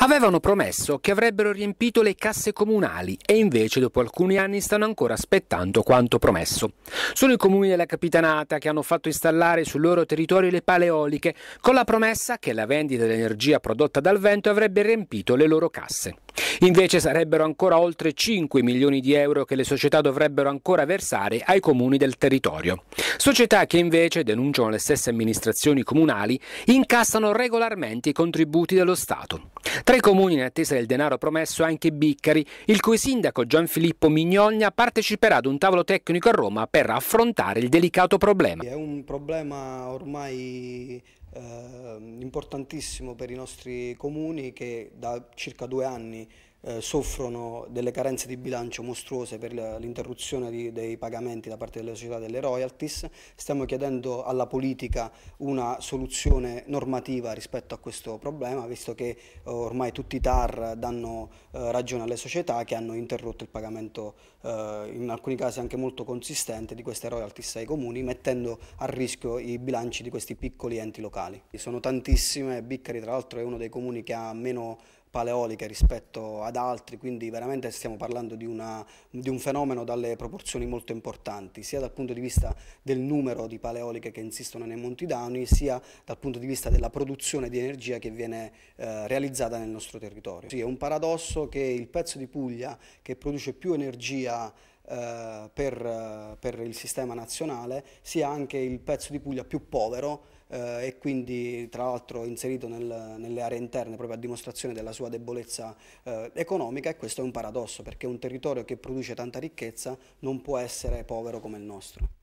Avevano promesso che avrebbero riempito le casse comunali e invece dopo alcuni anni stanno ancora aspettando quanto promesso. Sono i comuni della Capitanata che hanno fatto installare sul loro territorio le paleoliche con la promessa che la vendita dell'energia prodotta dal vento avrebbe riempito le loro casse. Invece sarebbero ancora oltre 5 milioni di euro che le società dovrebbero ancora versare ai comuni del territorio. Società che invece, denunciano le stesse amministrazioni comunali, incassano regolarmente i contributi dello Stato. Tra i comuni in attesa del denaro promesso anche Biccari, il cui sindaco Gianfilippo Mignogna parteciperà ad un tavolo tecnico a Roma per affrontare il delicato problema. È un problema ormai eh, importantissimo per i nostri comuni che da circa due anni eh, soffrono delle carenze di bilancio mostruose per l'interruzione dei pagamenti da parte delle società delle royalties. Stiamo chiedendo alla politica una soluzione normativa rispetto a questo problema, visto che eh, ormai tutti i TAR danno eh, ragione alle società che hanno interrotto il pagamento, eh, in alcuni casi anche molto consistente, di queste royalties ai comuni, mettendo a rischio i bilanci di questi piccoli enti locali locali. Sono tantissime, Biccari tra l'altro è uno dei comuni che ha meno paleoliche rispetto ad altri, quindi veramente stiamo parlando di, una, di, un fenomeno dalle proporzioni molto importanti, sia dal punto di vista del numero di paleoliche che insistono nei Monti Downi, sia dal punto di vista della produzione di energia che viene eh, realizzata nel nostro territorio. Sì, è un paradosso che il pezzo di Puglia che produce più energia eh, per, eh, per, il sistema nazionale, sia anche il pezzo di Puglia più povero eh, e quindi tra l'altro inserito nel, nelle aree interne proprio a dimostrazione della sua debolezza eh, economica e questo è un paradosso perché un territorio che produce tanta ricchezza non può essere povero come il nostro.